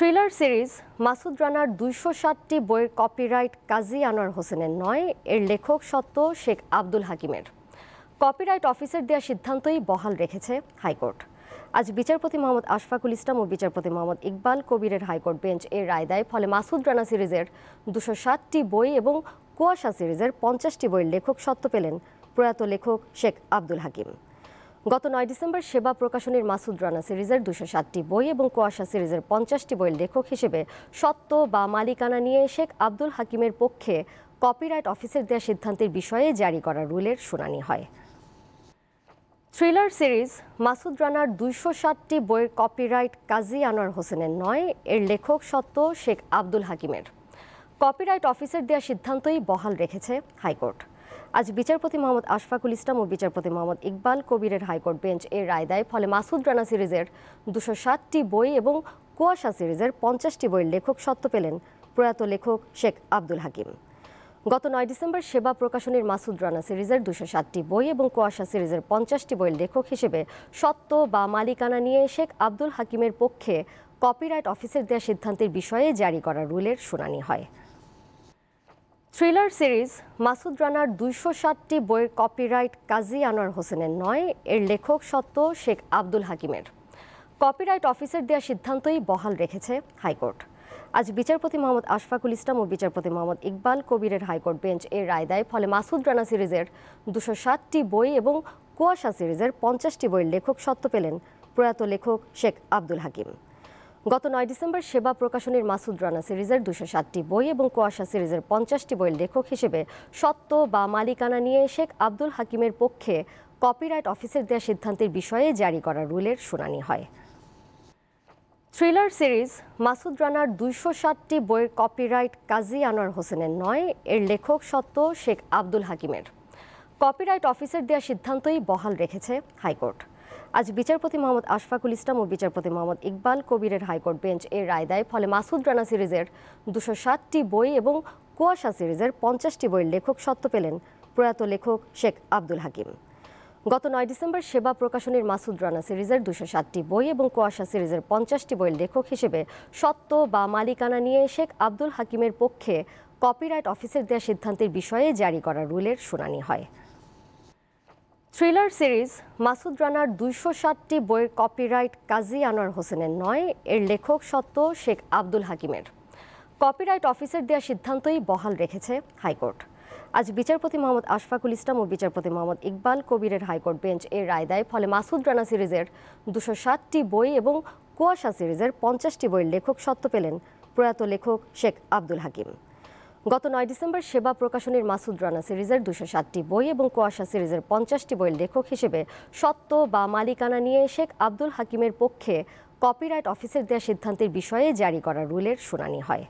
thriller series Masud রানার দুইশো ষাটটি বইয়ের কপিরাইট কাজী আনোয়ার হোসেনের নয় এর লেখক সত্য শেখ আব্দুল হাকিমের কপিরাইট অফিসের দেওয়া সিদ্ধান্তই বহাল রেখেছে হাইকোর্ট আজ বিচারপতি মোহাম্মদ আশফাকুল ইসলাম ও বিচারপতি মোহাম্মদ ইকবাল কবিরের হাইকোর্ট বেঞ্চ এর রায় দেয় ফলে মাসুদ রানা সিরিজের দুশো ষাটটি বই এবং কুয়াশা সিরিজের পঞ্চাশটি বইয়ের লেখক সত্য পেলেন প্রয়াত লেখক শেখ আব্দুল হাকিম গত নয় ডিসেম্বর সেবা প্রকাশনীর মাসুদ রানা সিরিজের দুশো সাতটি বই এবং কুয়াশা সিরিজের পঞ্চাশটি বইয়ের লেখক হিসেবে সত্য বা মালিকানা নিয়ে শেখ আব্দুল হাকিমের পক্ষে কপিরাইট অফিসের দেওয়া সিদ্ধান্তের বিষয়ে জারি করা রুলের শুনানি হয় থ্রিলার সিরিজ মাসুদ রানার দুইশো ষাটটি বইয়ের কপিরাইট কাজী আনোয়ার হোসেনের নয় এর লেখক সত্য শেখ আব্দুল হাকিমের কপিরাইট অফিসের দেওয়া সিদ্ধান্তই বহাল রেখেছে হাইকোর্ট আজ বিচারপতি মোহাম্মদ আশফাকুল ইসলাম ও বিচারপতি মোহাম্মদ ইকবাল কবিরের হাইকোর্ট বেঞ্চ এর রায় দেয় ফলে মাসুদ রানা সিরিজের দুশো ষাটটি বই এবং কুয়াশা সিরিজের পঞ্চাশটি বইয়ের লেখক সত্য পেলেন প্রয়াত লেখক শেখ আব্দুল হাকিম গত নয় ডিসেম্বর সেবা প্রকাশনীর মাসুদ রানা সিরিজের দুশো সাতটি বই এবং কুয়াশা সিরিজের পঞ্চাশটি বইয়ের লেখক হিসেবে সত্য বা মালিকানা নিয়ে শেখ আব্দুল হাকিমের পক্ষে কপিরাইট অফিসের দেওয়া সিদ্ধান্তের বিষয়ে জারি করা রুলের শুনানি হয় থ্রিলার সিরিজ মাসুদ রানার দুইশো ষাটটি বইয়ের কপিরাইট কাজী আনোয়ার হোসেনের নয় এর লেখক সত্য শেখ আব্দুল হাকিমের কপিরাইট অফিসের দেওয়া সিদ্ধান্তই বহাল রেখেছে হাইকোর্ট আজ বিচারপতি মোহাম্মদ আশফাকুল ইসলাম ও বিচারপতি মোহাম্মদ ইকবাল কবিরের হাইকোর্ট বেঞ্চ এর রায় দেয় ফলে মাসুদ রানা সিরিজের দুশো ষাটটি বই এবং কুয়াশা সিরিজের পঞ্চাশটি বইয়ের লেখক সত্য পেলেন প্রয়াত লেখক শেখ আব্দুল হাকিম গত নয় ডিসেম্বর সেবা প্রকাশনীর মাসুদ রানা সিরিজের দুশো সাতটি বই এবং কুয়াশা সিরিজের পঞ্চাশটি বইয়ের লেখক হিসেবে সত্য বা মালিকানা নিয়ে শেখ আব্দুল হাকিমের পক্ষে কপিরাইট অফিসের দেওয়া সিদ্ধান্তের বিষয়ে জারি করা রুলের শুনানি হয় থ্রিলার সিরিজ মাসুদ রানার দুইশো ষাটটি বইয়ের কপিরাইট কাজী আনোয়ার হোসেনের নয় এর লেখক সত্য শেখ আব্দুল হাকিমের কপিরাইট অফিসের দেওয়া সিদ্ধান্তই বহাল রেখেছে হাইকোর্ট আজ বিচারপতি মোহাম্মদ আশফাকুল ইসলাম ও বিচারপতি মোহাম্মদ ইকবাল কবিরের হাইকোর্ট বেঞ্চ এর রায় দেয় ফলে মাসুদ রানা সিরিজের দুশো ষাটটি বই এবং কুয়াশা সিরিজের পঞ্চাশটি বইয়ের লেখক সত্য পেলেন প্রয়াত লেখক শেখ আব্দুল হাকিম গত নয় ডিসেম্বর সেবা প্রকাশনীর মাসুদ রানা সিরিজের দুশো সাতটি বই এবং কুয়াশা সিরিজের পঞ্চাশটি বইয়ের লেখক হিসেবে সত্য বা মালিকানা নিয়ে শেখ আব্দুল হাকিমের পক্ষে কপিরাইট অফিসের দেওয়া সিদ্ধান্তের বিষয়ে জারি করা রুলের শুনানি হয় থ্রিলার সিরিজ মাসুদ রানার দুইশো ষাটটি বইয়ের কপিরাইট কাজী আনোয়ার হোসেনের নয় এর লেখক সত্য শেখ আব্দুল হাকিমের কপিরাইট অফিসের দেওয়া সিদ্ধান্তই বহাল রেখেছে হাইকোর্ট আজ বিচারপতি মোহাম্মদ আশফাকুল ইসলাম ও বিচারপতি মোহাম্মদ ইকবাল কবিরের হাইকোর্ট বেঞ্চ এর রায় দেয় ফলে মাসুদ রানা সিরিজের দুশো ষাটটি বই এবং কুয়াশা সিরিজের পঞ্চাশটি বইয়ের লেখক সত্য পেলেন প্রয়াত লেখক শেখ আব্দুল হাকিম গত নয় ডিসেম্বর সেবা প্রকাশনীর মাসুদ রানা সিরিজের দুশো সাতটি বই এবং কুয়াশা সিরিজের পঞ্চাশটি বইয়ের লেখক হিসেবে সত্য বা মালিকানা নিয়ে শেখ আব্দুল হাকিমের পক্ষে কপিরাইট অফিসের দেওয়া সিদ্ধান্তের বিষয়ে জারি করা রুলের শুনানি হয়